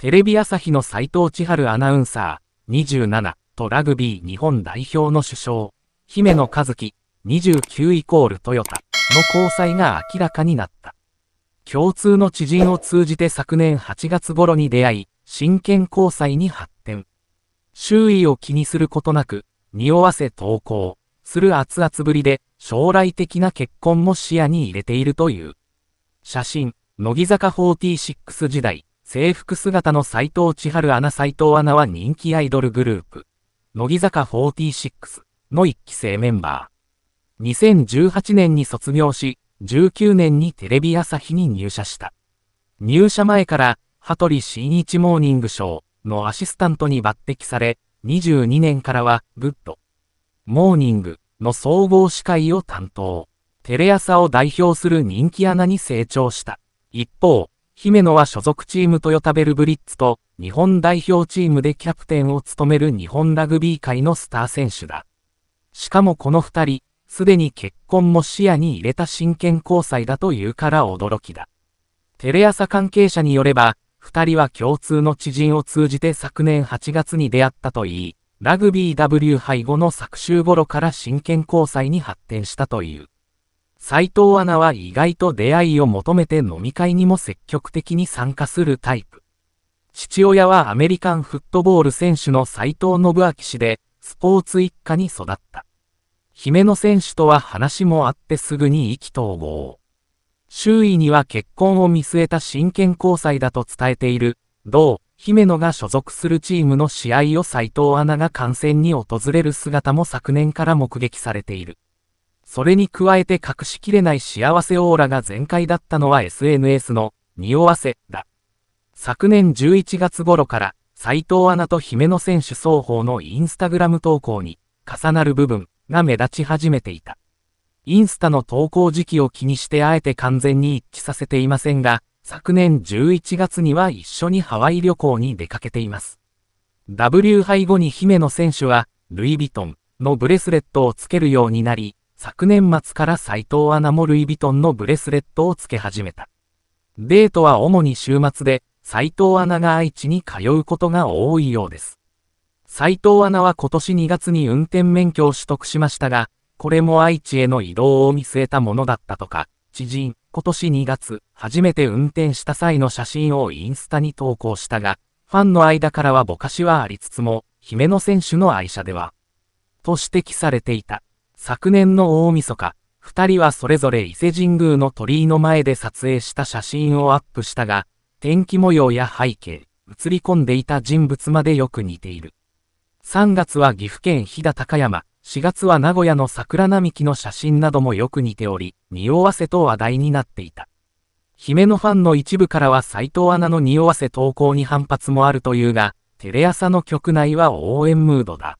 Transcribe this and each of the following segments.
テレビ朝日の斎藤千春アナウンサー、27とラグビー日本代表の首相、姫野和樹、29イコールトヨタの交際が明らかになった。共通の知人を通じて昨年8月頃に出会い、真剣交際に発展。周囲を気にすることなく、匂わせ投稿する熱々ぶりで、将来的な結婚も視野に入れているという。写真、乃木坂46時代、制服姿の斎藤千春アナ斎藤アナは人気アイドルグループ、乃木坂46の1期生メンバー。2018年に卒業し、19年にテレビ朝日に入社した。入社前から、羽鳥新一モーニングショーのアシスタントに抜擢され、22年からは、グッド、モーニングの総合司会を担当。テレ朝を代表する人気アナに成長した。一方、姫野は所属チームトヨタベルブリッツと日本代表チームでキャプテンを務める日本ラグビー界のスター選手だ。しかもこの二人、すでに結婚も視野に入れた真剣交際だというから驚きだ。テレ朝関係者によれば、二人は共通の知人を通じて昨年8月に出会ったといい、ラグビー W 杯後の昨週頃から真剣交際に発展したという。斎藤アナは意外と出会いを求めて飲み会にも積極的に参加するタイプ。父親はアメリカンフットボール選手の斎藤信明氏で、スポーツ一家に育った。姫野選手とは話もあってすぐに意気投合。周囲には結婚を見据えた真剣交際だと伝えている、同、姫野が所属するチームの試合を斎藤アナが観戦に訪れる姿も昨年から目撃されている。それに加えて隠しきれない幸せオーラが全開だったのは SNS の匂わせだ。昨年11月頃から斎藤アナと姫野選手双方のインスタグラム投稿に重なる部分が目立ち始めていた。インスタの投稿時期を気にしてあえて完全に一致させていませんが、昨年11月には一緒にハワイ旅行に出かけています。W 杯後に姫野選手は、ルイ・ヴィトンのブレスレットをつけるようになり、昨年末から斎藤アナもルイ・ヴィトンのブレスレットをつけ始めた。デートは主に週末で、斎藤アナが愛知に通うことが多いようです。斎藤アナは今年2月に運転免許を取得しましたが、これも愛知への移動を見据えたものだったとか、知人、今年2月、初めて運転した際の写真をインスタに投稿したが、ファンの間からはぼかしはありつつも、姫野選手の愛車では、と指摘されていた。昨年の大晦日、二人はそれぞれ伊勢神宮の鳥居の前で撮影した写真をアップしたが、天気模様や背景、映り込んでいた人物までよく似ている。3月は岐阜県飛騨高山、4月は名古屋の桜並木の写真などもよく似ており、匂わせと話題になっていた。姫のファンの一部からは斎藤アナの匂わせ投稿に反発もあるというが、テレ朝の局内は応援ムードだ。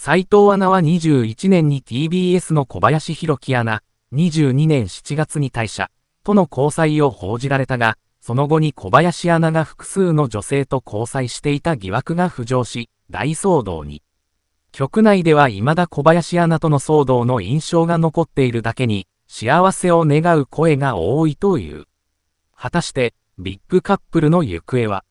斎藤アナは21年に TBS の小林弘樹アナ、22年7月に退社、との交際を報じられたが、その後に小林アナが複数の女性と交際していた疑惑が浮上し、大騒動に。局内では未だ小林アナとの騒動の印象が残っているだけに、幸せを願う声が多いという。果たして、ビッグカップルの行方は